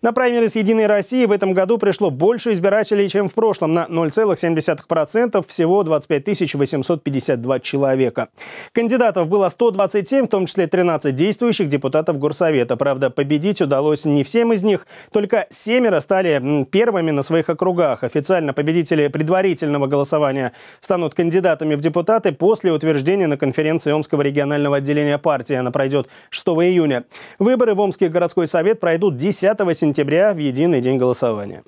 На праймерис «Единой России» в этом году пришло больше избирателей, чем в прошлом, на 0,7%, всего 25 852 человека. Кандидатов было 127, в том числе 13 действующих депутатов Горсовета. Правда, победить удалось не всем из них, только семеро стали первыми на своих округах. Официально победители предварительного голосования станут кандидатами в депутаты после утверждения на конференции Омского регионального отделения партии. Она пройдет 6 июня. Выборы в Омский городской совет пройдут 10 сентября сентября в единый день голосования.